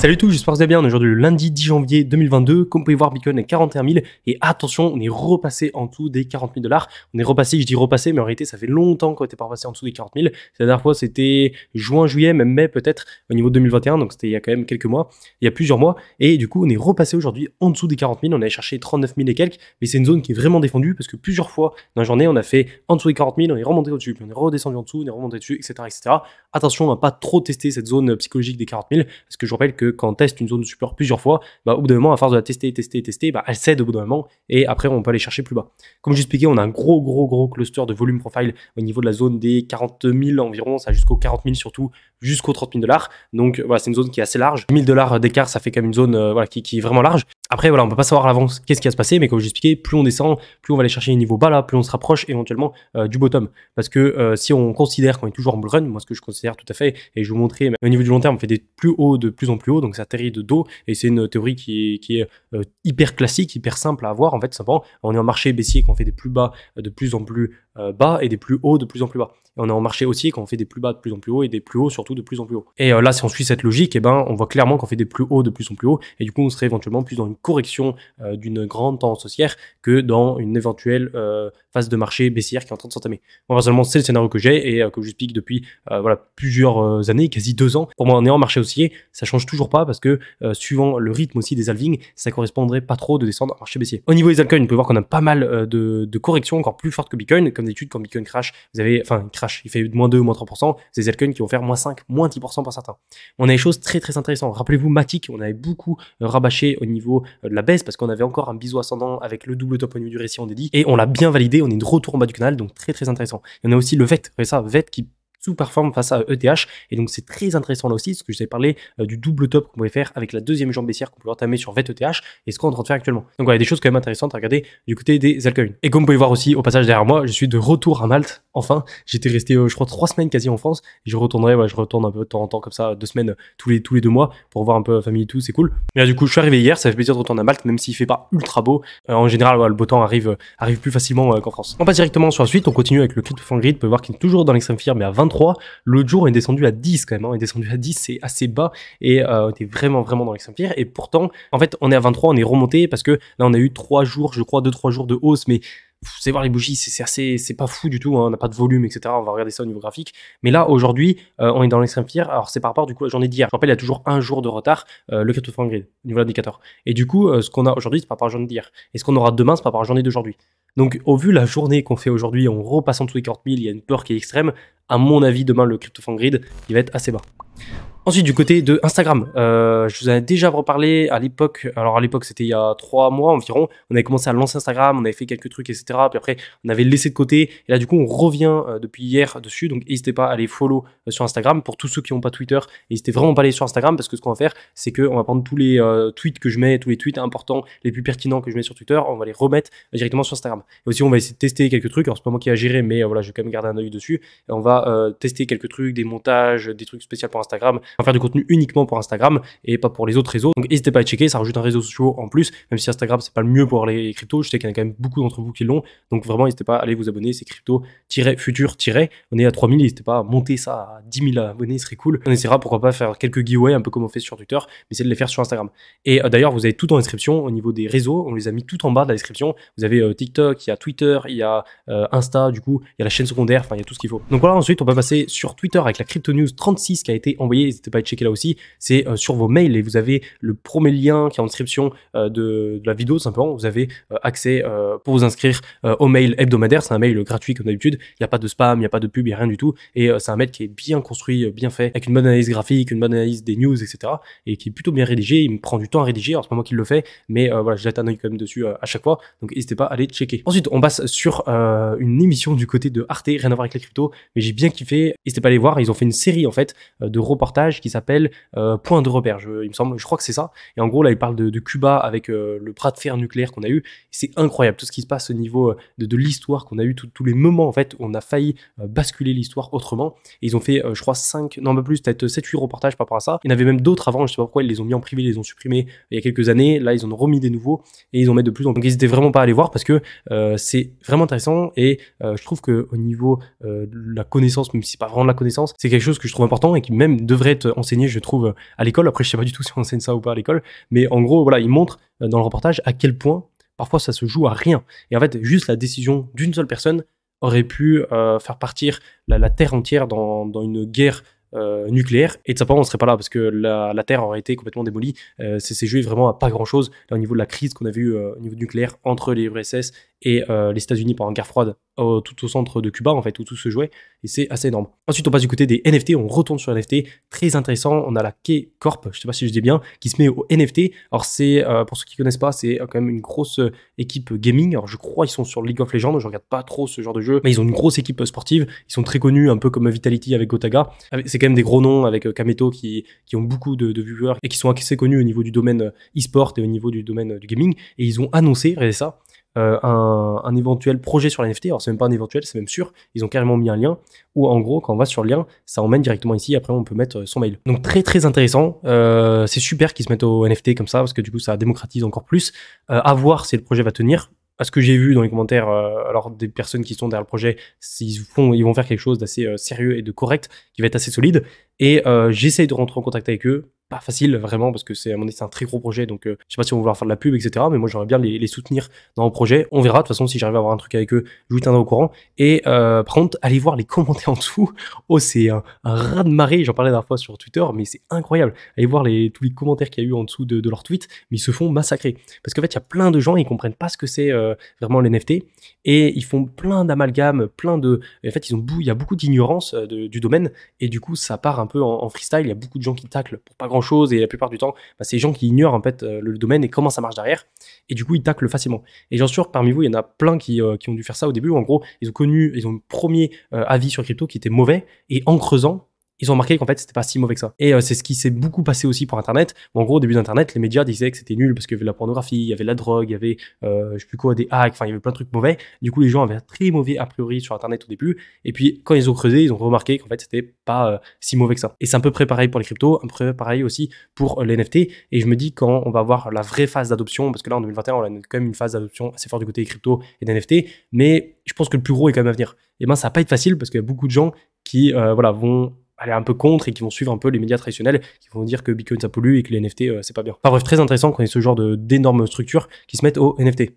Salut tout, j'espère que vous allez bien. Aujourd'hui, le lundi 10 janvier 2022, comme vous pouvez voir, Bitcoin est 41 000 et attention, on est repassé en dessous des 40 000 dollars. On est repassé, je dis repassé, mais en réalité, ça fait longtemps qu'on n'était pas repassé en dessous des 40 000. La dernière fois, c'était juin, juillet, même mai peut-être, au niveau 2021, donc c'était il y a quand même quelques mois, il y a plusieurs mois. Et du coup, on est repassé aujourd'hui en dessous des 40 000. On a cherché 39 000 et quelques, mais c'est une zone qui est vraiment défendue parce que plusieurs fois dans la journée, on a fait en dessous des 40 000, on est remonté au-dessus, on est redescendu en dessous, on est remonté dessus, etc., etc. Attention, on va pas trop tester cette zone psychologique des 40 parce que je rappelle que quand on teste une zone de support plusieurs fois, bah, au bout d'un moment, à force de la tester, tester, tester, bah, elle cède au bout d'un moment et après on peut aller chercher plus bas. Comme je vous expliqué on a un gros, gros, gros cluster de volume profile au niveau de la zone des 40 000 environ, ça jusqu'aux 40 000 surtout, jusqu'aux 30 000 dollars. Donc voilà, c'est une zone qui est assez large. 1000 dollars d'écart, ça fait quand même une zone euh, qui, est vraiment large. Après, voilà, on peut pas savoir à l'avance qu'est-ce qui va se passer, mais comme expliqué plus on descend, plus on va aller chercher les niveaux bas là, plus on se rapproche éventuellement euh, du bottom. Parce que euh, si on considère qu'on est toujours en bull run, moi ce que je considère tout à fait, et je vous montrais au niveau du long terme, on fait des plus hauts, de plus en plus hauts, donc ça atterrit de dos, et c'est une théorie qui est, euh, hyper classique, hyper simple à avoir. En fait, simplement, on est en marché baissier, qu'on fait des plus bas de plus en plus euh, bas et des plus hauts de plus en plus bas. Et on est en marché haussier quand on fait des plus bas de plus en plus haut et des plus hauts surtout de plus en plus haut. Et euh, là, si on suit cette logique, eh ben, on voit clairement qu'on fait des plus hauts de plus en plus haut et du coup, on serait éventuellement plus dans une correction euh, d'une grande tendance haussière que dans une éventuelle phase de marché baissière qui est en train de s'entamer. Moi, personnellement, c'est le scénario que j'ai et je que j'explique depuis voilà, plusieurs années, quasi deux ans. Pour moi, on est en marché haussier, ça change toujours pas parce que suivant le rythme aussi des halvings, ça correspondrait pas trop de descendre en marché baissier. Au niveau des altcoins, on peut voir qu'on a pas mal de, de corrections encore plus fortes que Bitcoin comme d'habitude, quand Bitcoin crash, vous avez, enfin, crash, il fait de moins 2 ou moins 3%, c'est les altcoins qui vont faire moins 5, moins 10% par certains. On a des choses très très intéressantes. Rappelez-vous, Matic, on avait beaucoup euh, rabâché au niveau euh, de la baisse parce qu'on avait encore un bisou ascendant avec le double top au niveau du récit, on et on l'a bien validé, on est de retour en bas du canal, donc très très intéressant. Il y en a aussi le VET, ça, VET qui sous-performe face à ETH. Et donc c'est très intéressant là aussi, parce que je vous avais parlé euh, du double top qu'on pouvait faire avec la deuxième jambe baissière qu'on pouvait entamer sur VET-ETH et ce qu'on est en train de faire actuellement. Donc voilà, des choses quand même intéressantes à regarder du côté des altcoins. Et comme vous pouvez voir aussi au passage derrière moi, je suis de retour à Malte. Enfin, j'étais resté, euh, je crois, trois semaines quasi en France. Et je retournerai, je retourne un peu de temps en temps comme ça, deux semaines tous les, tous les deux mois pour voir un peu la famille et tout, c'est cool. Mais du coup, je suis arrivé hier, ça fait plaisir de retourner à Malte, même s'il fait pas ultra beau. Euh, en général, le beau temps arrive, arrive plus facilement qu'en France. On passe directement sur la suite, on continue avec le crypto grid, vous voir qu'il est toujours dans l'extrême firme mais à 20 23. L'autre jour, on est descendu à 10 quand même. Hein. On est descendu à 10, c'est assez bas. Et euh, on était vraiment, vraiment dans l'extrême Et pourtant, en fait, on est à 23, on est remonté parce que là, on a eu 3 jours, je crois, 2-3 jours de hausse. Mais vous savez voir les bougies, c'est c'est pas fou du tout. Hein, on n'a pas de volume, etc. On va regarder ça au niveau graphique. Mais là, aujourd'hui, euh, on est dans l'extrême pire. Alors c'est par rapport du coup à la journée d'hier. Je rappelle, il y a toujours un jour de retard euh, le crypto grid niveau indicateur Et du coup, euh, ce qu'on a aujourd'hui, c'est par rapport à la journée d'hier. Et ce qu'on aura demain, c'est par rapport à la journée d'aujourd'hui. Donc, au vu de la journée qu'on fait aujourd'hui, on repasse en les des 40 000, il y a une peur qui est extrême. À mon avis, demain, le crypto grid, il va être assez bas. Ensuite, du côté de Instagram, euh, je vous avais déjà reparlé à l'époque. Alors, à l'époque, c'était il y a trois mois environ. On avait commencé à lancer Instagram, on avait fait quelques trucs, etc. Puis après, on avait laissé de côté. Et là, du coup, on revient euh, depuis hier dessus. Donc, n'hésitez pas à aller follow euh, sur Instagram. Pour tous ceux qui n'ont pas Twitter, n'hésitez vraiment pas à aller sur Instagram parce que ce qu'on va faire, c'est qu'on va prendre tous les tweets que je mets, tous les tweets importants, les plus pertinents que je mets sur Twitter, on va les remettre directement sur Instagram. Et aussi, on va essayer de tester quelques trucs. Alors, c'est pas moi qui a géré, mais voilà, je vais quand même garder un œil dessus. Et on va tester quelques trucs, des montages, des trucs spéciaux pour Instagram on va faire du contenu uniquement pour Instagram et pas pour les autres réseaux. Donc n'hésitez pas à checker, ça rajoute un réseau social en plus, même si Instagram c'est pas le mieux pour les cryptos, je sais qu'il y en a quand même beaucoup d'entre vous qui l'ont. Donc vraiment n'hésitez pas à aller vous abonner, c'est crypto-futur- on est à 3000, n'hésitez pas à monter ça à 10 000 abonnés, ce serait cool. On essaiera pourquoi pas faire quelques giveaways un peu comme on fait sur Twitter, mais c'est de les faire sur Instagram. Et euh, d'ailleurs, vous avez tout en description au niveau des réseaux, on les a mis tout en bas de la description. Vous avez euh, TikTok, il y a Twitter, il y a euh, Insta, du coup, il y a la chaîne secondaire, enfin il y a tout ce qu'il faut. Donc voilà, ensuite on va passer sur Twitter avec la crypto news 36 qui a été envoyée n'hésitez pas à checker là aussi, c'est euh, sur vos mails et vous avez le premier lien qui est en description euh, de, la vidéo, simplement, vous avez euh, accès pour vous inscrire au mail hebdomadaire, c'est un mail gratuit comme d'habitude, il n'y a pas de spam, il n'y a pas de pub, il n'y a rien du tout, et c'est un mail qui est bien construit, bien fait, avec une bonne analyse graphique, une bonne analyse des news, etc., et qui est plutôt bien rédigé, il me prend du temps à rédiger, en ce moment qu'il le fait mais voilà, je jette un oeil quand même dessus à chaque fois, donc n'hésitez pas à aller checker. Ensuite, on passe sur une émission du côté de Arte, rien à voir avec les crypto mais j'ai bien kiffé. N'hésitez pas à aller voir, ils ont fait une série en fait de reportages qui s'appelle euh, Point de repère, je, il me semble, je crois que c'est ça. Et en gros, là, il parle de, Cuba avec euh, le bras de fer nucléaire qu'on a eu. C'est incroyable tout ce qui se passe au niveau euh, de, l'histoire qu'on a eu, tous les moments en fait où on a failli basculer l'histoire autrement. Et ils ont fait, je crois, 5, non, pas plus, peut-être 7-8 reportages par rapport à ça. Il y en avait même d'autres avant, je sais pas pourquoi, ils les ont mis en privé, ils les ont supprimés il y a quelques années. Là, ils en ont remis des nouveaux et ils en mettent de plus Donc, n'hésitez vraiment pas à aller voir parce que c'est vraiment intéressant et je trouve que au niveau de la connaissance, même si c'est pas vraiment de la connaissance, c'est quelque chose que je trouve important et qui même devrait euh, enseigné, je trouve, euh, à l'école. Après, je sais pas du tout si on enseigne ça ou pas à l'école, mais en gros, voilà, il montre euh, dans le reportage à quel point parfois ça se joue à rien. Et en fait, juste la décision d'une seule personne aurait pu faire partir la, terre entière dans, dans une guerre euh, nucléaire. Et de sa part, on ne serait pas là parce que la, la Terre aurait été complètement démolie. c'est, c'est joué vraiment à pas grand-chose là, au niveau de la crise qu'on a vu euh, au niveau nucléaire entre les URSS et euh, les États-Unis pendant la guerre froide, tout au centre de Cuba en fait, où tout se jouait. Et c'est assez énorme. Ensuite, on passe du côté des NFT. On retourne sur NFT. Très intéressant. On a la k Corp, je sais pas si je dis bien, qui se met au NFT. Alors c'est pour ceux qui connaissent pas, c'est quand même une grosse équipe gaming. Alors je crois ils sont sur League of Legends. Je regarde pas trop ce genre de jeu, mais ils ont une grosse équipe sportive. Ils sont très connus, un peu comme Vitality avec Gotaga. C'est quand même des gros noms avec euh, Kameto qui, qui ont beaucoup de, viewers et qui sont assez connus au niveau du domaine euh, e-sport et au niveau du domaine euh, du gaming. Et ils ont annoncé, regardez ça, un, un, éventuel projet sur la NFT. Alors, c'est même pas un éventuel, c'est même sûr. Ils ont carrément mis un lien où, en gros, quand on va sur le lien, ça emmène directement ici. Après, on peut mettre son mail. Donc, très, très intéressant. c'est super qu'ils se mettent au NFT comme ça parce que du coup, ça démocratise encore plus. à voir si le projet va tenir à ce que j'ai vu dans les commentaires, euh, alors des personnes qui sont derrière le projet, ils, vont faire quelque chose d'assez euh, sérieux et de correct, qui va être assez solide. Et j'essaie euh, j'essaye de rentrer en contact avec eux pas facile vraiment parce que c'est mon un très gros projet donc euh, je sais pas si on va vouloir faire de la pub etc mais moi j'aimerais bien les, soutenir dans le projet on verra de toute façon si j'arrive à avoir un truc avec eux je vous tiendrai au courant et euh, par contre allez voir les commentaires en dessous oh c'est un, rat de marée j'en parlais la dernière fois sur Twitter mais c'est incroyable allez voir les, tous les commentaires qu'il y a eu en dessous de, leur tweet mais ils se font massacrer parce qu'en fait il y a plein de gens ils comprennent pas ce que c'est euh, vraiment les NFT et ils font plein d'amalgames plein de en fait ils ont il y a beaucoup d'ignorance du domaine et du coup ça part un peu en, freestyle il y a beaucoup de gens qui taclent pour pas grand chose et la plupart du temps, bah, c'est les gens qui ignorent en fait euh, le, domaine et comment ça marche derrière. Et du coup, ils taclent facilement. Et j'en suis sûr, parmi vous, il y en a plein qui, euh, qui ont dû faire ça au début. en gros, ils ont connu, ils ont premier euh, avis sur crypto qui était mauvais et en creusant, ils ont remarqué qu'en fait, c'était pas si mauvais que ça. Et euh, c'est ce qui s'est beaucoup passé aussi pour Internet. en gros, au début d'Internet, les médias disaient que c'était nul parce qu'il y avait de la pornographie, il y avait de la drogue, il y avait, euh, je sais plus quoi, des hacks, enfin, il y avait plein de trucs mauvais. Du coup, les gens avaient très mauvais a priori sur Internet au début. Et puis, quand ils ont creusé, ils ont remarqué qu'en fait, c'était pas euh, si mauvais que ça. Et c'est un peu pareil pour les cryptos, un peu pareil aussi pour les NFT. Et je me dis, quand on va avoir la vraie phase d'adoption, parce que là, en 2021, on a quand même une phase d'adoption assez forte du côté des cryptos et des NFT, mais je pense que le plus gros est quand même à venir. Et eh ben, ça va pas être facile parce qu'il y a beaucoup de gens qui, voilà, vont aller un peu contre et qui vont suivre un peu les médias traditionnels, qui vont dire que Bitcoin ça pollue et que les NFT euh, c'est pas bien. Enfin bref, très intéressant qu'on ait ce genre d'énormes structures qui se mettent aux NFT.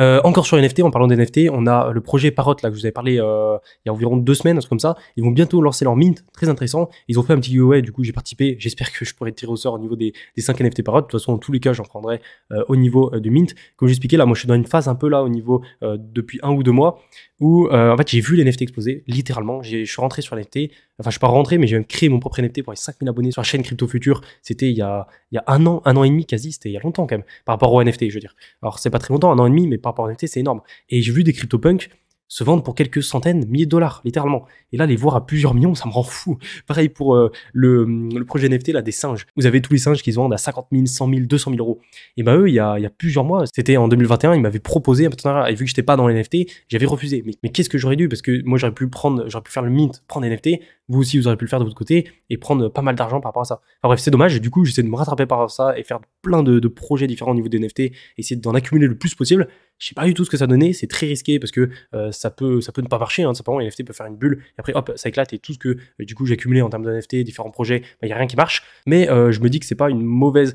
Euh, encore sur NFT, en parlant des NFT, on a le projet Parrot là que je vous avais parlé euh, il y a environ deux semaines, un truc comme ça. Ils vont bientôt lancer leur mint, très intéressant. Ils ont fait un petit giveaway, du coup j'ai participé. J'espère que je pourrai tirer au sort au niveau des, des 5 NFT Parrot. De toute façon, en tous les cas, j'en prendrai euh, au niveau euh, du mint. Comme j'expliquais là, moi je suis dans une phase un peu là au niveau depuis un ou deux mois où en fait j'ai vu les NFT exploser, littéralement. Je suis rentré sur NFT, Enfin, je suis pas rentré, mais j'ai même créé mon propre NFT pour les 5000 abonnés sur la chaîne Crypto Future. C'était il, y a, il y a un an, un an et demi quasi, c'était il y a longtemps quand même, par rapport au NFT, je veux dire. Alors, c'est pas très longtemps, un an et demi, mais par rapport au NFT, c'est énorme. Et j'ai vu des CryptoPunks se vendent pour quelques centaines, milliers de dollars, littéralement. Et là, les voir à plusieurs millions, ça me rend fou. Pareil pour euh, le, projet NFT, là, des singes. Vous avez tous les singes qui se vendent à 50 000, 100 000, 200 000 euros. Et ben eux, il y a, plusieurs mois, c'était en 2021, ils m'avaient proposé un Et vu que j'étais pas dans les NFT, j'avais refusé. Mais, qu'est-ce que j'aurais dû Parce que moi, j'aurais pu prendre, j'aurais pu faire le mint, prendre NFT. Vous aussi, vous aurez pu le faire de votre côté et prendre pas mal d'argent par rapport à ça. bref, c'est dommage. Du coup, j'essaie de me rattraper par ça et faire plein de, de projets différents au niveau des NFT, essayer d'en accumuler le plus possible je sais pas du tout ce que ça donnait, c'est très risqué parce que euh, ça, peut, ça peut ne pas marcher, hein, simplement, les NFT peut faire une bulle, et après hop, ça éclate, et tout ce que euh, du coup j'ai accumulé en termes d'NFT, différents projets, il bah, y n'y a rien qui marche, mais euh, je me dis que c'est pas une mauvaise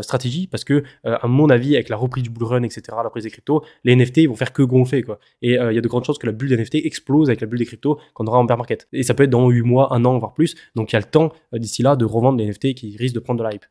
stratégie parce que, à mon avis, avec la reprise du bull run, etc., la prise des cryptos, les NFT vont faire que gonfler, quoi. Et il y a de grandes chances que la bulle des NFT explose avec la bulle des cryptos qu'on aura en bear market. Et ça peut être dans 8 mois, 1 an, voire plus, donc il y a le temps d'ici là de revendre les NFT qui risquent de prendre de la hype.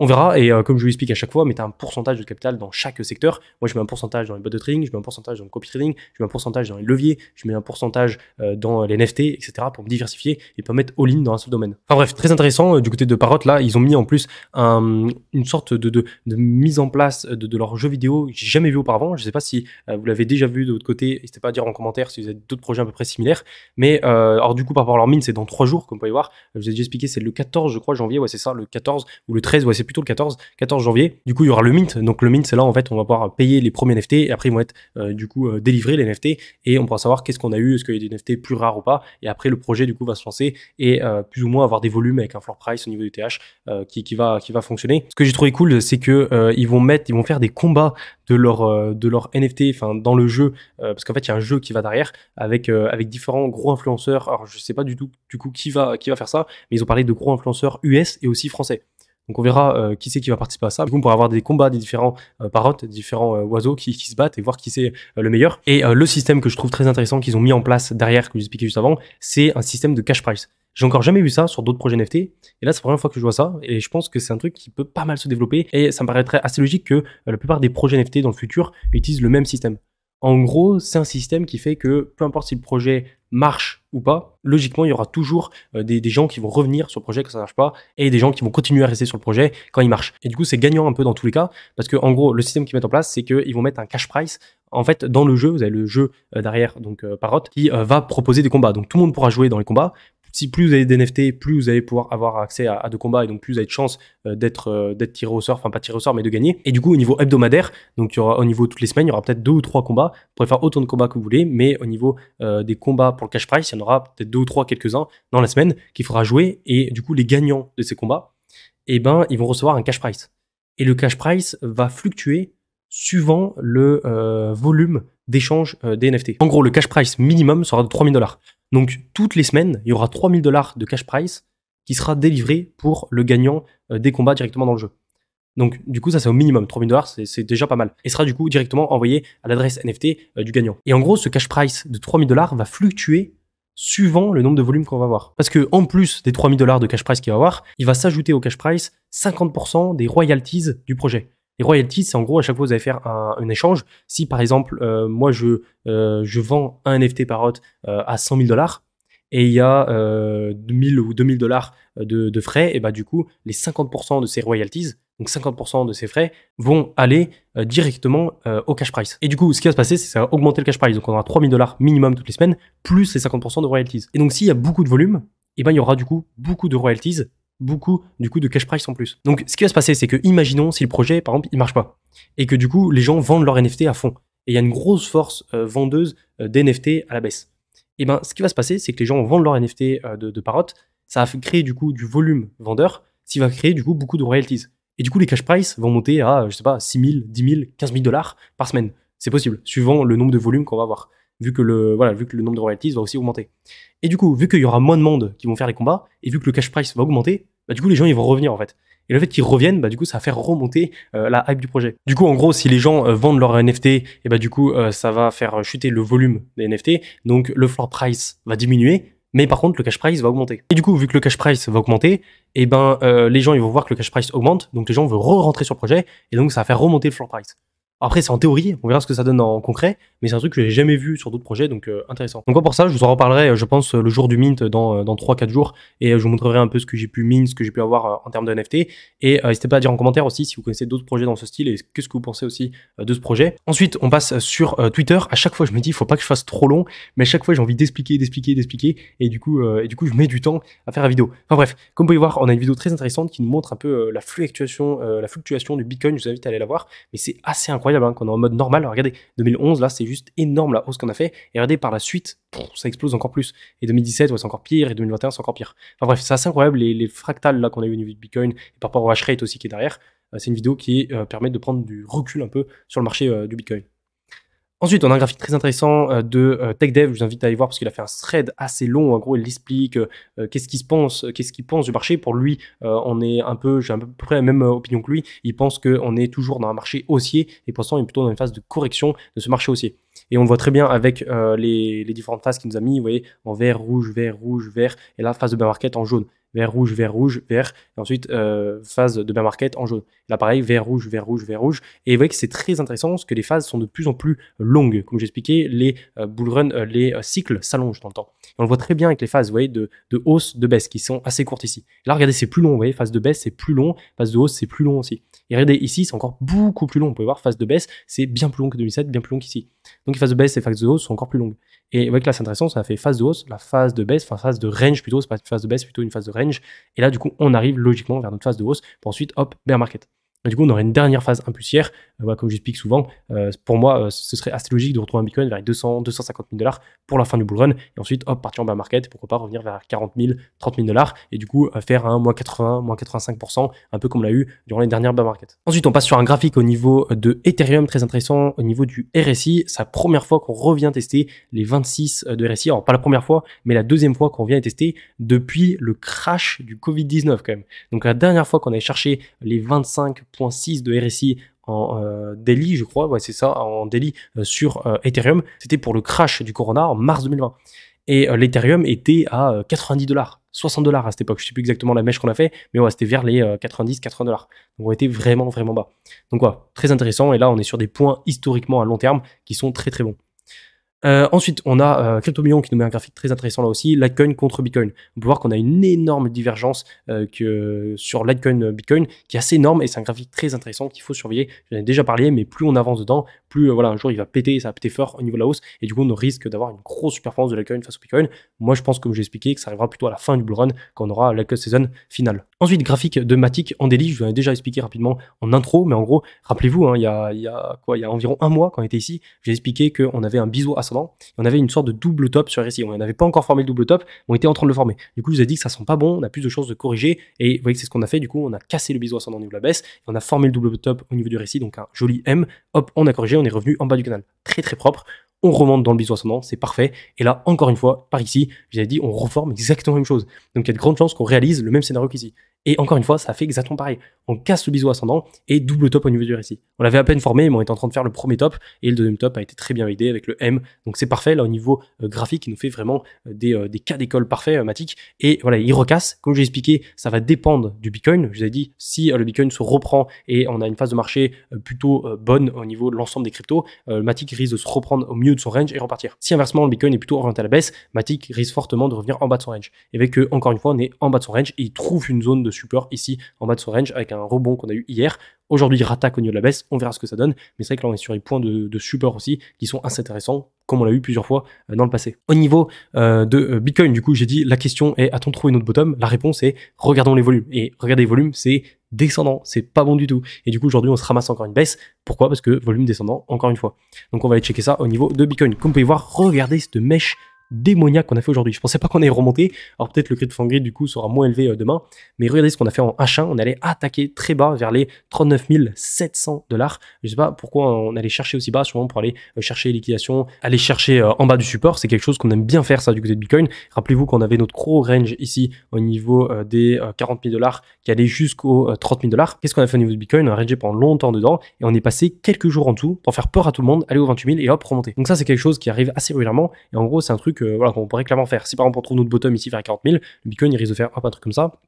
On verra, et euh, comme je vous explique à chaque fois, mettez un pourcentage de capital dans chaque secteur. Moi, je mets un pourcentage dans les bots de trading, je mets un pourcentage dans le copy trading, je mets un pourcentage dans les leviers, je mets un pourcentage euh, dans les NFT, etc. pour me diversifier et pas mettre all-in dans un seul domaine. Enfin bref, très intéressant. Euh, du côté de Parrot, là, ils ont mis en plus une sorte de, mise en place de, leur jeu vidéo j'ai jamais vu auparavant. Je ne sais pas si vous l'avez déjà vu de votre côté, n'hésitez pas à dire en commentaire si vous avez d'autres projets à peu près similaires. Mais alors du coup, par rapport à leur mine, c'est dans trois jours, comme vous pouvez voir. Je vous ai déjà expliqué, c'est le 14, je crois, janvier, ouais, c'est ça, le 14 ou le 13 c'est plutôt le 14, 14 janvier. Du coup, il y aura le mint. Donc le mint, c'est là en fait, on va pouvoir payer les premiers NFT et après ils vont être euh, du coup euh, délivrés les NFT et on pourra savoir qu'est-ce qu'on a eu, est-ce qu'il y a des NFT plus rares ou pas. Et après, le projet du coup va se lancer et euh, plus ou moins avoir des volumes avec un floor price au niveau du TH qui, va qui va fonctionner. Ce que j'ai trouvé cool, c'est que ils vont mettre, ils vont faire des combats de leur de leur NFT, enfin dans le jeu, parce qu'en fait il y a un jeu qui va derrière avec avec différents gros influenceurs. Alors je sais pas du tout du coup qui va qui va faire ça, mais ils ont parlé de gros influenceurs US et aussi français. Donc on verra euh, qui c'est qui va participer à ça. Du coup, on pourra avoir des combats des différents euh, des différents euh, oiseaux qui, qui, se battent et voir qui c'est euh, le meilleur. Et le système que je trouve très intéressant qu'ils ont mis en place derrière, que j'expliquais juste avant, c'est un système de cash price. J'ai encore jamais vu ça sur d'autres projets NFT. Et là, c'est la première fois que je vois ça. Et je pense que c'est un truc qui peut pas mal se développer. Et ça me paraîtrait assez logique que la plupart des projets NFT dans le futur utilisent le même système. En gros, c'est un système qui fait que peu importe si le projet marche ou pas, logiquement, il y aura toujours euh, des, gens qui vont revenir sur le projet quand ça ne marche pas et des gens qui vont continuer à rester sur le projet quand il marche. Et du coup, c'est gagnant un peu dans tous les cas parce que, en gros, le système qu'ils mettent en place, c'est qu'ils vont mettre un cash price. En fait, dans le jeu, vous avez le jeu euh, derrière, donc euh, Parrot, qui va proposer des combats. Donc tout le monde pourra jouer dans les combats si plus vous avez des NFT, plus vous allez pouvoir avoir accès à, deux de combats et donc plus vous avez de chances euh, d'être euh, d'être tiré au sort, enfin pas tiré au sort, mais de gagner. Et du coup, au niveau hebdomadaire, donc tu aura, au niveau toutes les semaines, il y aura peut-être deux ou trois combats. Vous pourrez faire autant de combats que vous voulez, mais au niveau euh, des combats pour le cash price, il y en aura peut-être deux ou trois, quelques-uns dans la semaine qu'il faudra jouer. Et du coup, les gagnants de ces combats, eh ben, ils vont recevoir un cash price. Et le cash price va fluctuer suivant le volume d'échange des NFT. En gros, le cash price minimum sera de 3000 dollars. Donc toutes les semaines, il y aura 3000 dollars de cash price qui sera délivré pour le gagnant euh, des combats directement dans le jeu. Donc du coup ça c'est au minimum 3000 dollars, c'est déjà pas mal. Et sera du coup directement envoyé à l'adresse NFT euh, du gagnant. Et en gros ce cash price de 3000 dollars va fluctuer suivant le nombre de volumes qu'on va avoir. Parce que en plus des 3000 dollars de cash price qu'il va avoir, il va s'ajouter au cash price 50% des royalties du projet. Les royalties, c'est en gros, à chaque fois, vous allez faire un, échange. Si, par exemple, euh, moi, je, euh, je vends un NFT par hôte euh, à 100 000 dollars et il y a 1000 ou 2000 dollars de, frais, et bah, du coup, les 50% de ces royalties, donc 50% de ces frais, vont aller directement au cash price. Et du coup, ce qui va se passer, c'est que ça va augmenter le cash price. Donc, on aura 3000 dollars minimum toutes les semaines, plus les 50% de royalties. Et donc, s'il y a beaucoup de volume, et ben, il y aura du coup beaucoup de royalties beaucoup du coup de cash price en plus. Donc ce qui va se passer, c'est que imaginons si le projet, par exemple, il marche pas et que du coup les gens vendent leur NFT à fond et il y a une grosse force euh, vendeuse euh, d'NFT à la baisse. Et eh ben ce qui va se passer, c'est que les gens vendent leur NFT euh, de, de parotte, ça va créer du coup du volume vendeur, ça va créer du coup beaucoup de royalties. Et du coup les cash price vont monter à je sais pas 6 000, 10 000, 15 000 dollars par semaine. C'est possible, suivant le nombre de volumes qu'on va avoir vu que le, vu que le nombre de royalties va aussi augmenter. Et du coup, vu qu'il y aura moins de monde qui vont faire les combats, et vu que le cash price va augmenter, bah, du coup, les gens, ils vont revenir, en fait. Et le fait qu'ils reviennent, bah, du coup, ça va faire remonter euh, la hype du projet. Du coup, en gros, si les gens euh, vendent leur NFT, et bah, du coup, euh, ça va faire chuter le volume des NFT. Donc, le floor price va diminuer. Mais par contre, le cash price va augmenter. Et du coup, vu que le cash price va augmenter, et ben, les gens ils vont voir que le cash price augmente, donc les gens vont re-rentrer sur le projet, et donc ça va faire remonter le floor price. Après, c'est en théorie, on verra ce que ça donne en concret, mais c'est un truc que j'ai jamais vu sur d'autres projets, donc euh, intéressant. Donc, pour ça, je vous en reparlerai, euh, je pense, euh, le jour du mint dans, dans 3-4 jours, et je vous montrerai un peu ce que j'ai pu mint, ce que j'ai pu avoir en termes de NFT. Et n'hésitez pas à dire en commentaire aussi si vous connaissez d'autres projets dans ce style et qu'est-ce que vous pensez aussi de ce projet. Ensuite, on passe sur Twitter. À chaque fois, je me dis, il faut pas que je fasse trop long, mais à chaque fois, j'ai envie d'expliquer, d'expliquer, d'expliquer, et du coup, et du coup, je mets du temps à faire la vidéo. Enfin bref, comme vous pouvez voir, on a une vidéo très intéressante qui nous montre un peu la fluctuation, la fluctuation du Bitcoin. Je vous invite à aller la voir, mais c'est assez incroyable Hein, qu'on est en mode normal. regardez, 2011, là, c'est juste énorme la hausse qu'on a fait. Et regardez, par la suite, ça explose encore plus. Et 2017, ouais, c'est encore pire. Et 2021, c'est encore pire. Enfin bref, c'est assez incroyable les, fractales là qu'on a eu au niveau de Bitcoin et par rapport au hash rate aussi qui est derrière. Euh, c'est une vidéo qui euh, permet de prendre du recul un peu sur le marché euh, du Bitcoin. Ensuite, on a un graphique très intéressant euh, de euh, TechDev. Je vous invite à aller voir parce qu'il a fait un thread assez long. En gros, il explique euh, qu'est-ce qu'il pense, qu'est-ce qu'il pense du marché. Pour lui, on est un peu, j'ai à peu près la même opinion que lui. Il pense qu'on est toujours dans un marché haussier et pourtant, il est plutôt dans une phase de correction de ce marché haussier. Et on le voit très bien avec euh, les, différentes phases qu'il nous a mis, vous voyez, en vert, rouge, vert, rouge, vert, et là, phase de bear market en jaune. Vert, rouge, vert, rouge, vert, et ensuite phase euh, de bear market en jaune. Là, pareil, vert, rouge, vert, rouge, vert, rouge. Et vous voyez que c'est très intéressant parce que les phases sont de plus en plus longues. Comme j'expliquais, les euh, bull run, les cycles s'allongent dans le temps. on le voit très bien avec les phases, vous voyez, de, hausse, de baisse, qui sont assez courtes ici. là, regardez, c'est plus long, vous voyez, phase de baisse, c'est plus long, phase de hausse, c'est plus long aussi. Et regardez, ici, c'est encore beaucoup plus long. Vous pouvez voir, phase de baisse, c'est bien plus long que 2007, bien plus long qu'ici. Donc les de baisse et phase de hausse sont encore plus longues. Et avec là, c'est intéressant, ça a fait phase de hausse, la phase de baisse, enfin phase de range plutôt, c'est pas une phase de baisse, plutôt une phase de range. Et là, du coup, on arrive logiquement vers notre phase de hausse pour ensuite, hop, bear market. Et du coup, on aurait une dernière phase impulsière voilà, comme j'explique souvent, euh, pour moi, euh, ce serait assez logique de retrouver un Bitcoin vers 200, 250 000 dollars pour la fin du bull run, et ensuite, hop, partir en bear market, pourquoi pas revenir vers 40 000, 30 000 dollars, et du coup, euh, faire un moins 80, moins 85%, un peu comme on l'a eu durant les dernières bear market. Ensuite, on passe sur un graphique au niveau de Ethereum, très intéressant, au niveau du RSI. C'est la première fois qu'on revient tester les 26 de RSI. Alors, pas la première fois, mais la deuxième fois qu'on vient tester depuis le crash du Covid-19 quand même. Donc, la dernière fois qu'on avait cherché les 25.6 de RSI en euh, je crois, ouais, c'est ça, en Delhi euh, sur euh, Ethereum. C'était pour le crash du Corona en mars 2020. Et l'Ethereum était à 90 dollars, 60 dollars à cette époque. Je ne sais plus exactement la mèche qu'on a fait, mais ouais, c'était vers les 90, 80 dollars. Donc on était vraiment, vraiment bas. Donc ouais, très intéressant. Et là, on est sur des points historiquement à long terme qui sont très, très bons. Euh, ensuite, on a euh, CryptoMillion qui nous met un graphique très intéressant là aussi, Litecoin contre Bitcoin. On peut voir qu'on a une énorme divergence euh, que, sur Litecoin euh, Bitcoin qui est assez énorme et c'est un graphique très intéressant qu'il faut surveiller. J'en ai déjà parlé, mais plus on avance dedans, plus voilà, un jour il va péter, ça va péter fort au niveau de la hausse et du coup on risque d'avoir une grosse performance de Litecoin face au Bitcoin. Moi je pense, comme j'ai expliqué, que ça arrivera plutôt à la fin du bull run quand on aura la season finale. Ensuite, graphique de Matic en délit. je vous en ai déjà expliqué rapidement en intro, mais en gros, rappelez-vous, hein, il, y a, y a, quoi, il y a environ un mois quand on était ici, j'ai expliqué qu'on avait un bisou à on avait une sorte de double top sur récit. On n'avait pas encore formé le double top, on était en train de le former. Du coup, je vous ai dit que ça sent pas bon, on a plus de chances de corriger. Et vous voyez que c'est ce qu'on a fait. Du coup, on a cassé le biseau ascendant au niveau de la baisse. Et on a formé le double top au niveau du récit, donc un joli M. Hop, on a corrigé, on est revenu en bas du canal. Très très propre on remonte dans le biseau ascendant, c'est parfait. Et là, encore une fois, par ici, vous ai dit, on reforme exactement la même chose. Donc il y a de grandes chances qu'on réalise le même scénario qu'ici. Et encore une fois, ça fait exactement pareil. On casse le biseau ascendant et double top au niveau du récit. On l'avait à peine formé, mais on était en train de faire le premier top et le deuxième top a été très bien aidé avec le M. Donc c'est parfait là au niveau euh, graphique, il nous fait vraiment euh, euh, des, cas d'école parfaits, Matic. Et voilà, il recasse. Comme j'ai expliqué, ça va dépendre du Bitcoin. Je vous ai dit, si le Bitcoin se reprend et on a une phase de marché plutôt bonne au niveau de l'ensemble des cryptos, Matic risque de se reprendre au mieux de son range et repartir. Si inversement le Bitcoin est plutôt orienté à la baisse, Matic risque fortement de revenir en bas de son range. Et avec encore une fois, on est en bas de son range et il trouve une zone de Super ici en bas de son range avec un rebond qu'on a eu hier. Aujourd'hui, il rattaque au niveau de la baisse, on verra ce que ça donne. Mais c'est vrai que là, on est sur les points de, super support aussi qui sont assez intéressants comme on l'a eu plusieurs fois euh, dans le passé. Au niveau euh, de euh, Bitcoin, du coup, j'ai dit la question est a-t-on trouvé notre bottom La réponse est regardons les volumes. Et regardez les volumes, c'est descendant, c'est pas bon du tout. Et du coup, aujourd'hui, on se ramasse encore une baisse. Pourquoi Parce que volume descendant, encore une fois. Donc, on va aller checker ça au niveau de Bitcoin. Comme vous pouvez voir, regardez cette mèche démoniaque qu'on a fait aujourd'hui. Je ne pensais pas qu'on allait remonté Alors peut-être le cri de fangri du coup sera moins élevé euh, demain. Mais regardez ce qu'on a fait en H1. On allait attaquer très bas vers les 39 700 dollars. Je sais pas pourquoi on allait chercher aussi bas, sûrement pour aller euh, chercher liquidation, aller chercher euh, en bas du support. C'est quelque chose qu'on aime bien faire ça du côté de Bitcoin. Rappelez-vous qu'on avait notre gros range ici au niveau des 40 000 dollars qui allait jusqu'aux 30 000 dollars. Qu'est-ce qu'on a fait au niveau de Bitcoin On a rangé pendant longtemps dedans et on est passé quelques jours en tout pour faire peur à tout le monde, aller aux 28 000 et hop remonter. Donc ça c'est quelque chose qui arrive assez régulièrement et en gros c'est un truc qu'on pourrait clairement faire. Si par exemple on trouve notre bottom ici vers 40 000, le Bitcoin il risque de faire un truc comme ça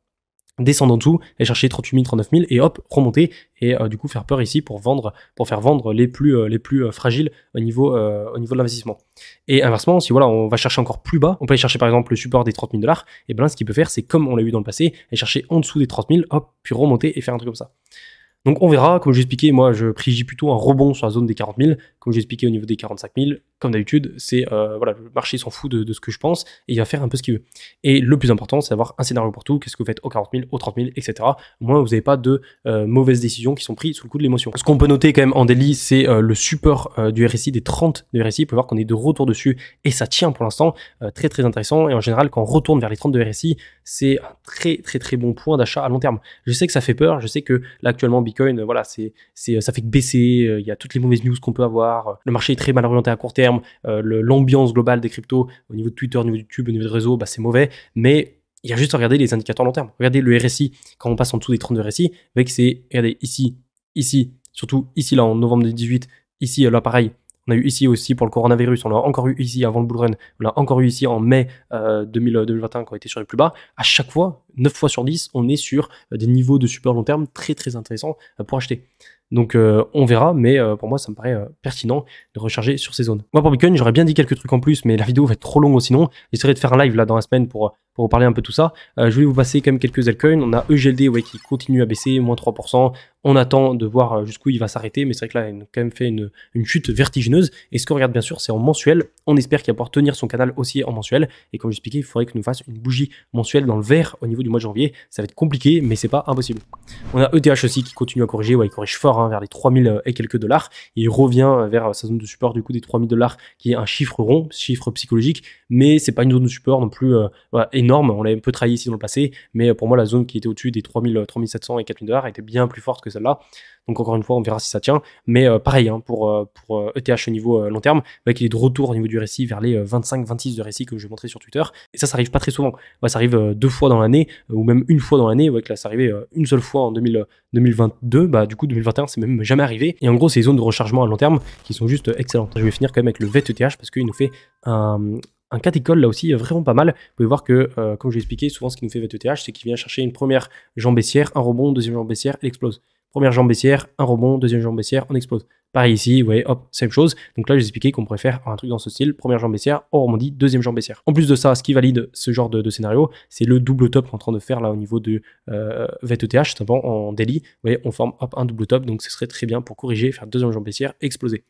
descendre en dessous et chercher 38 000, 39 000 et hop, remonter et euh, du coup faire peur ici pour vendre, pour faire vendre les plus, euh, les plus euh, fragiles au niveau, au niveau de l'investissement. Et inversement, si voilà, on va chercher encore plus bas, on peut aller chercher par exemple le support des 30 000 dollars, et bien là, ce qu'il peut faire, c'est comme on l'a eu dans le passé, aller chercher en dessous des 30 000, hop, puis remonter et faire un truc comme ça. Donc on verra, comme je expliqué, moi je jai plutôt un rebond sur la zone des 40 000, comme j'ai expliqué au niveau des 45 000, comme d'habitude, c'est euh, voilà, le marché s'en fout de, ce que je pense et il va faire un peu ce qu'il veut. Et le plus important, c'est d'avoir un scénario pour tout. Qu'est-ce que vous faites aux 40 000, aux 30 000, etc. Au moins, vous n'avez pas de euh, mauvaises décisions qui sont prises sous le coup de l'émotion. Ce qu'on peut noter quand même en daily, c'est euh, le support du RSI des 30 de RSI. Vous pouvez voir qu'on est de retour dessus et ça tient pour l'instant. très très intéressant. Et en général, quand on retourne vers les 30 de RSI, c'est un très très très bon point d'achat à long terme. Je sais que ça fait peur. Je sais que là actuellement, Bitcoin, voilà, c'est, c'est, ça fait que baisser. Il y a toutes les mauvaises news qu'on peut avoir. Le marché est très mal orienté à court terme euh, l'ambiance globale des cryptos au niveau de Twitter, au niveau de YouTube, au niveau de réseau, bah, c'est mauvais. Mais il y a juste à regarder les indicateurs long terme. Regardez le RSI, quand on passe en dessous des de RSI, avec c'est, regardez ici, ici, surtout ici là en novembre 2018, ici euh, là pareil, on a eu ici aussi pour le coronavirus, on l'a encore eu ici avant le bull run, on l'a encore eu ici en mai 2021 euh, quand on était sur les plus bas. À chaque fois, 9 fois sur 10, on est sur des niveaux de support long terme très très intéressants pour acheter. Donc euh, on verra, mais euh, pour moi ça me paraît euh, pertinent de recharger sur ces zones. Moi pour Bitcoin j'aurais bien dit quelques trucs en plus, mais la vidéo va être trop longue sinon. J'essaierai de faire un live là dans la semaine pour, pour vous parler un peu de tout ça. je voulais vous passer quand même quelques altcoins. On a EGLD ouais, qui continue à baisser, moins 3%. On attend de voir jusqu'où il va s'arrêter, mais c'est vrai que là il a quand même fait une, chute vertigineuse. Et ce qu'on regarde bien sûr c'est en mensuel. On espère qu'il va pouvoir tenir son canal aussi en mensuel. Et comme j'expliquais, il faudrait que nous fasse une bougie mensuelle dans le vert au niveau du mois de janvier. Ça va être compliqué, mais c'est pas impossible. On a ETH aussi qui continue à corriger, il corrige fort hein. Hein, vers les 3000 euh, et quelques dollars, il revient euh, vers euh, sa zone de support du coup des 3000 dollars, qui est un chiffre rond, chiffre psychologique, mais c'est pas une zone de support non plus énorme, on l'a un peu trahi ici dans le passé, mais pour moi la zone qui était au-dessus des 3000, 3700 et 4000 dollars était bien plus forte que celle-là, donc encore une fois, on verra si ça tient. Mais euh, pareil, hein, pour, ETH euh, e au niveau euh, long terme, bah, qu'il est de retour au niveau du récit vers les 25-26 de récit que je vais montrer sur Twitter. Et ça, ça arrive pas très souvent. ça arrive deux fois dans l'année, ou même une fois dans l'année. Ouais, que là, ça arrivait une seule fois en 2022. Bah, du coup, 2021, c'est même jamais arrivé. Et en gros, c'est les zones de rechargement à long terme qui sont juste excellentes. Je vais finir quand même avec le VET ETH parce qu'il nous fait un, un cas d'école là aussi vraiment pas mal. Vous pouvez voir que, comme je l'ai expliqué, souvent ce qui nous fait ETH, c'est qu'il vient chercher une première jambe baissière, un rebond, deuxième jambe baissière, il explose. Première jambe baissière, un rebond, deuxième jambe baissière, on explose. Pareil ici, vous voyez, hop, même chose. Donc là, je vous expliquais qu'on pourrait faire un truc dans ce style. Première jambe baissière, on rebondit, deuxième jambe baissière. En plus de ça, ce qui valide ce genre de, scénario, c'est le double top qu'on est en train de faire là au niveau de euh, tout simplement en daily. Vous voyez, on forme un double top, donc ce serait très bien pour corriger, faire deuxième jambe baissière, exploser.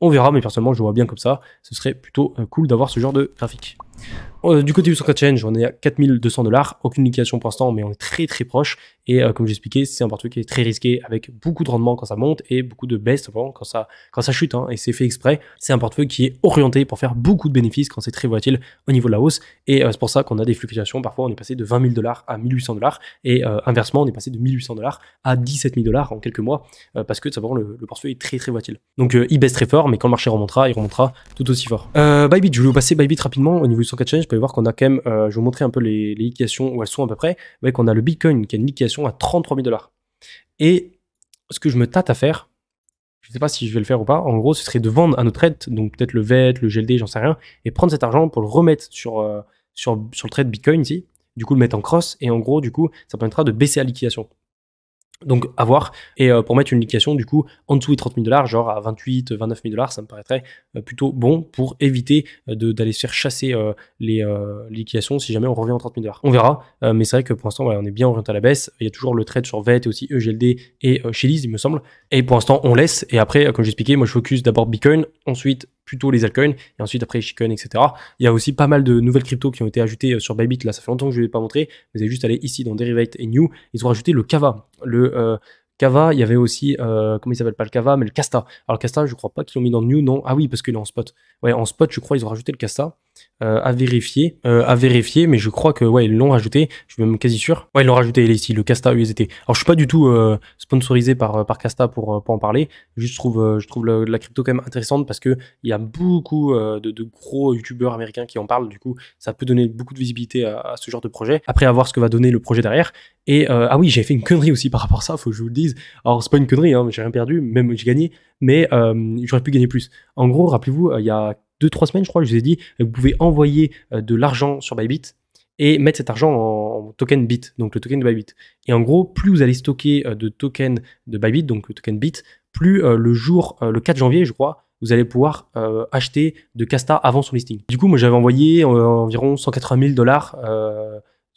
On verra, mais personnellement, je vois bien comme ça. Ce serait plutôt euh, cool d'avoir ce genre de graphique. Euh, du côté du Socket Change, on est à 4200 dollars. Aucune liquidation pour l'instant, mais on est très très proche. Et euh, comme j'expliquais, c'est un portefeuille qui est très risqué avec beaucoup de rendement quand ça monte et beaucoup de baisse quand ça, quand ça chute. Hein, et c'est fait exprès. C'est un portefeuille qui est orienté pour faire beaucoup de bénéfices quand c'est très volatile au niveau de la hausse. Et euh, c'est pour ça qu'on a des fluctuations. Parfois, on est passé de 20 000 dollars à 1800 dollars. Et inversement, on est passé de 1800 dollars à 17 000 dollars en quelques mois parce que tout le, portefeuille est très très volatile. Donc il baisse très fort, mais quand le marché remontera, il remontera tout aussi fort. Bybit, je voulais vous passer Bybit rapidement au niveau 4 change, vous pouvez voir qu'on a quand même, euh, je vais vous montrer un peu les, liquidations où elles sont à peu près, vous voyez qu'on a le Bitcoin qui a une liquidation à 33 000 dollars. Et ce que je me tâte à faire, je ne sais pas si je vais le faire ou pas, en gros, ce serait de vendre à notre trade, donc peut-être le VET, le GLD, j'en sais rien, et prendre cet argent pour le remettre sur, euh, sur, sur le trade Bitcoin ici, du coup le mettre en cross, et en gros, du coup, ça permettra de baisser la liquidation. Donc, à voir. Et euh, pour mettre une liquidation, du coup, en dessous des 30 000 dollars, genre à 28, 29 000 dollars, ça me paraîtrait euh, plutôt bon pour éviter euh, d'aller se faire chasser les liquidations si jamais on revient en 30 000 dollars. On verra, mais c'est vrai que pour l'instant, on est bien orienté à la baisse. Il y a toujours le trade sur VET e et aussi EGLD et Chili's, il me semble. Et pour l'instant, on laisse. Et après, comme j'expliquais, moi, je focus d'abord Bitcoin, ensuite plutôt les altcoins, et ensuite après chicken etc. Il y a aussi pas mal de nouvelles cryptos qui ont été ajoutées euh, sur Bybit, là ça fait longtemps que je ne pas montré, vous allez juste aller ici dans Derivate et New, ils ont rajouté le cava le... cava euh, il y avait aussi, euh, comment il s'appelle pas le cava mais le Casta. Alors Casta, je crois pas qu'ils l'ont mis dans New, non Ah oui, parce qu'il est en spot. Ouais, en spot, je crois, ils ont rajouté le Casta. Euh, à vérifier, euh, à vérifier, mais je crois que ouais ils l'ont rajouté, je suis même quasi sûr. Ouais ils l'ont rajouté est ici le Casta USDT. E Alors je suis pas du tout euh, sponsorisé par par Casta pour pour en parler, juste je trouve je trouve la, crypto quand même intéressante parce que il y a beaucoup de, gros youtubeurs américains qui en parlent, du coup ça peut donner beaucoup de visibilité à, ce genre de projet. Après à voir ce que va donner le projet derrière. Et ah oui j'ai fait une connerie aussi par rapport à ça, faut que je vous le dise. Alors c'est pas une connerie, hein, j'ai rien perdu, même j'ai gagné, mais j'aurais pu gagner plus. En gros rappelez-vous il y a deux, trois semaines, je crois, je vous ai dit, vous pouvez envoyer euh, de l'argent sur Bybit et mettre cet argent en token BIT, donc le token de Bybit. Et en gros, plus vous allez stocker euh, de tokens de Bybit, donc le token BIT, plus euh, le jour, le 4 janvier, je crois, vous allez pouvoir acheter de Casta avant son listing. Du coup, moi j'avais envoyé environ 180 000 dollars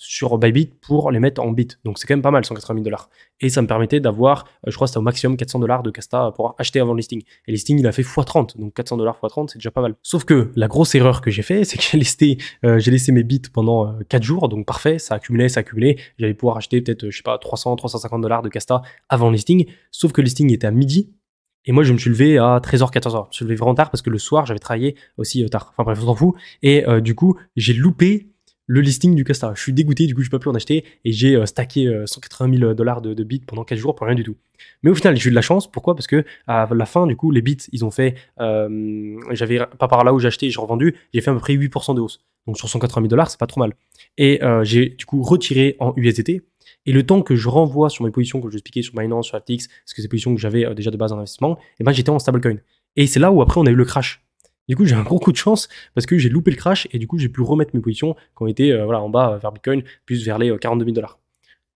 sur Bybit pour les mettre en bit. Donc c'est quand même pas mal, 180 000 dollars. Et ça me permettait d'avoir, euh, je crois que c'était au maximum 400 dollars de Casta pour acheter avant le listing. Et le listing, il a fait x30, donc 400 dollars x30, c'est déjà pas mal. Sauf que la grosse erreur que j'ai fait, c'est que j'ai laissé, euh, laissé mes bits pendant 4 euh, jours, donc parfait, ça accumulait, ça accumulait. J'allais pouvoir acheter peut-être, je sais pas, 300, 350 dollars de Casta avant le listing. Sauf que le listing était à midi, et moi, je me suis levé à 13h, 14h. Je me suis levé vraiment tard parce que le soir, j'avais travaillé aussi tard. Enfin bref, on s'en fout. Et du coup, j'ai loupé le listing du Castara. Je suis dégoûté, du coup, je n'ai pas pu en acheter et j'ai euh, stacké 180 euh, 000 dollars de, bits pendant 4 jours pour rien du tout. Mais au final, j'ai eu de la chance. Pourquoi Parce que à la fin, du coup, les bits, ils ont fait. Euh, j'avais pas par là où j'ai acheté, j'ai revendu, j'ai fait à peu près 8% de hausse. Donc sur 180 000 dollars, c'est pas trop mal. Et j'ai du coup retiré en USDT. Et le temps que je renvoie sur mes positions que je vous expliquais sur Binance, sur FTX, parce que c'est des positions que j'avais déjà de base en investissement, et eh ben j'étais en stablecoin. Et c'est là où après on a eu le crash. Du coup, j'ai un gros coup de chance parce que j'ai loupé le crash et du coup, j'ai pu remettre mes positions qui ont été euh, voilà, en bas euh, vers Bitcoin, plus vers les 42 euh, 000 dollars.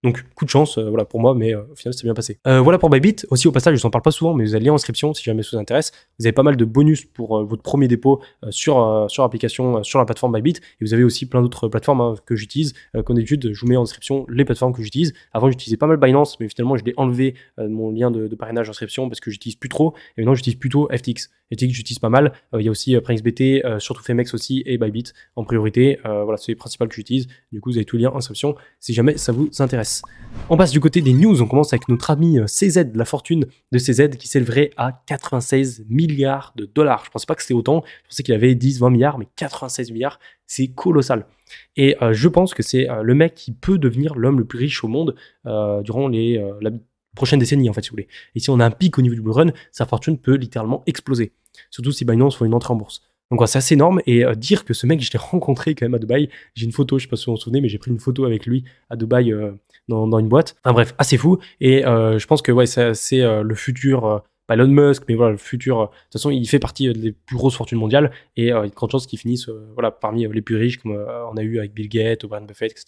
Donc, coup de chance, euh, voilà, pour moi, mais euh, au final, c'est bien passé. Euh, voilà pour Bybit. Aussi, au passage, je vous parle pas souvent, mais vous avez le lien en description si jamais ça vous intéresse. Vous avez pas mal de bonus pour votre premier dépôt sur, sur l'application, sur la plateforme Bybit. Et vous avez aussi plein d'autres plateformes hein, que j'utilise. comme d'habitude, je vous mets en description les plateformes que j'utilise. Avant, j'utilisais pas mal Binance, mais finalement, je l'ai enlevé de mon lien de, parrainage en description parce que j'utilise plus trop. Et maintenant, j'utilise plutôt FTX. FTX, j'utilise pas mal. Il y a aussi PrinxBT, surtout Femex aussi, et Bybit en priorité. voilà, c'est les principales que j'utilise. Du coup, vous avez tous les liens en description si jamais ça vous intéresse. On passe du côté des news, on commence avec notre ami euh, CZ, la fortune de CZ qui s'élèverait à 96 milliards de dollars. Je ne pensais pas que c'était autant, je pensais qu'il avait 10, 20 milliards, mais 96 milliards, c'est colossal. Et euh, je pense que c'est euh, le mec qui peut devenir l'homme le plus riche au monde durant les, la prochaine décennie, en fait, si vous voulez. Et si on a un pic au niveau du bull run, sa fortune peut littéralement exploser. Surtout si Binance fait une entrée en bourse. Donc ouais, c'est assez énorme et euh, dire que ce mec, je l'ai rencontré quand même à Dubaï. J'ai une photo, je sais pas si vous vous en souvenez, mais j'ai pris une photo avec lui à Dubaï euh, dans, une boîte. Enfin bref, assez fou. Et euh, je pense que ouais, c'est le futur Elon Musk, mais voilà, le futur. Euh, de toute façon, il fait partie euh, des plus grosses fortunes mondiales et euh, il y a de grandes chances qu'il finisse voilà, parmi les plus riches, comme on a eu avec Bill Gates, Warren Buffett, etc.,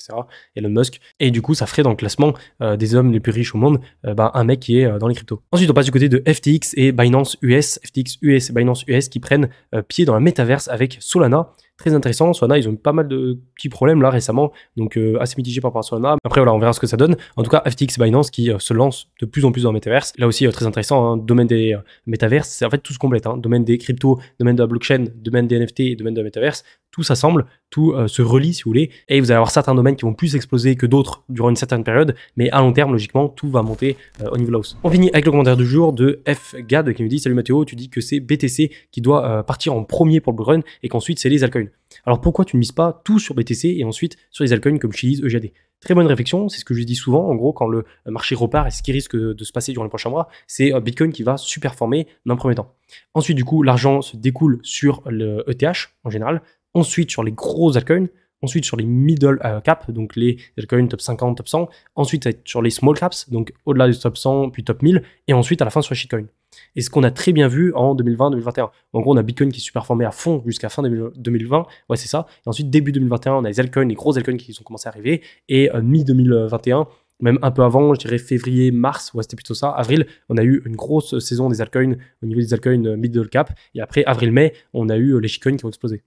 Elon Musk. Et du coup, ça ferait dans le classement des hommes les plus riches au monde bah, un mec qui est dans les cryptos. Ensuite, on passe du côté de FTX et Binance US. FTX US et Binance US qui prennent pied dans la métaverse avec Solana très intéressant. Swana, ils ont eu pas mal de petits problèmes là récemment, donc euh, assez mitigé par rapport à Swana. Après, voilà, on verra ce que ça donne. En tout cas, FTX Binance qui euh, se lance de plus en plus dans le métaverse. Là aussi, euh, très intéressant, hein. domaine des metaverses, c'est en fait tout se complète. Hein. domaine des cryptos, domaine de la blockchain, domaine des NFT, domaine de la métaverse tout s'assemble, tout euh, se relie si vous voulez, et vous allez avoir certains domaines qui vont plus exploser que d'autres durant une certaine période, mais à long terme, logiquement, tout va monter euh, au niveau de la hausse. On finit avec le commentaire du jour de FGAD qui nous dit Salut Mathéo, tu dis que c'est BTC qui doit euh, partir en premier pour le run et qu'ensuite c'est les altcoins. Alors pourquoi tu ne mises pas tout sur BTC et ensuite sur les altcoins comme Chiliz, EJD Très bonne réflexion, c'est ce que je dis souvent. En gros, quand le marché repart et ce qui risque de se passer durant les prochains mois, c'est Bitcoin qui va superformer d'un premier temps. Ensuite, du coup, l'argent se découle sur le ETH en général, ensuite sur les gros altcoins, ensuite sur les middle euh, cap, donc les altcoins top 50, top 100, ensuite sur les small caps, donc au-delà du top 100 puis top 1000, et ensuite à la fin sur les shitcoins. Et ce qu'on a très bien vu en 2020-2021. En gros, on a Bitcoin qui superformait à fond jusqu'à fin 2020. Ouais, c'est ça. Et ensuite, début 2021, on a les altcoins, les gros altcoins qui sont commencé à arriver. Et euh, mi-2021, même un peu avant, je dirais février, mars, ouais, c'était plutôt ça, avril, on a eu une grosse saison des altcoins au niveau des altcoins euh, middle cap. Et après, avril-mai, on a eu les shitcoins qui ont explosé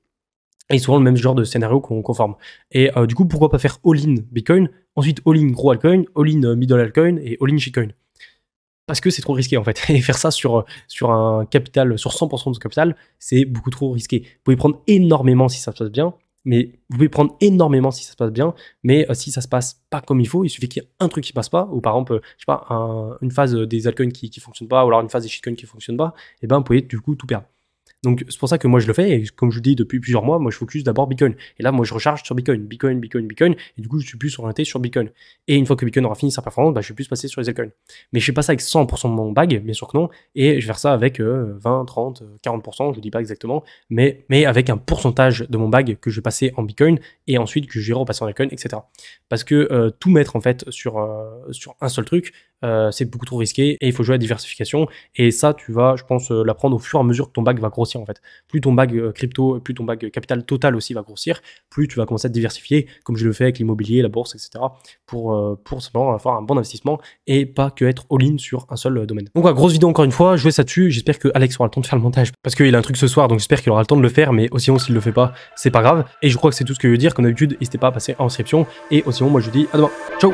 et souvent le même genre de scénario qu'on conforme. Et euh, du coup, pourquoi pas faire all-in Bitcoin, ensuite all-in gros altcoin, all-in euh, middle altcoin et all-in shitcoin Parce que c'est trop risqué en fait. Et faire ça sur, euh, sur un capital, sur 100% de ce capital, c'est beaucoup trop risqué. Vous pouvez prendre énormément si ça se passe bien, mais vous pouvez prendre énormément si ça se passe bien, mais si ça se passe pas comme il faut, il suffit qu'il y ait un truc qui passe pas, ou par exemple, je sais pas, une phase des altcoins qui, qui fonctionne pas, ou alors une phase des shitcoins qui fonctionne pas, et eh ben vous pouvez du coup tout perdre. Donc c'est pour ça que moi je le fais, et comme je vous dis depuis plusieurs mois, moi je focus d'abord Bitcoin. Et là, moi je recharge sur Bitcoin, Bitcoin, Bitcoin, Bitcoin, et du coup je suis plus orienté sur Bitcoin. Et une fois que Bitcoin aura fini sa performance, bah, je vais plus passer sur les altcoins. Mais je fais pas ça avec 100% de mon bag, bien sûr que non, et je vais faire ça avec 20, 30, 40%, je vous dis pas exactement, mais, mais avec un pourcentage de mon bag que je vais passer en Bitcoin, et ensuite que je vais repasser en altcoin, etc. Parce que euh, tout mettre en fait sur, euh, sur un seul truc, euh, c'est beaucoup trop risqué, et il faut jouer à la diversification, et ça tu vas, je pense, l'apprendre au fur et à mesure que ton bag va grossir en fait. Plus ton bag euh, crypto, plus ton bag capital total aussi va grossir, plus tu vas commencer à diversifier, comme je le fais avec l'immobilier, la bourse, etc. Pour, euh, pour simplement avoir un bon investissement et pas que être all-in sur un seul euh, domaine. Donc voilà, grosse vidéo encore une fois, jouez ça dessus. J'espère que Alex aura le temps de faire le montage parce qu'il a un truc ce soir, donc j'espère qu'il aura le temps de le faire, mais sinon s'il le fait pas, c'est pas grave. Et je crois que c'est tout ce que je veux dire. Comme d'habitude, n'hésitez pas à passer en inscription. Et sinon, moi je vous dis à demain. Ciao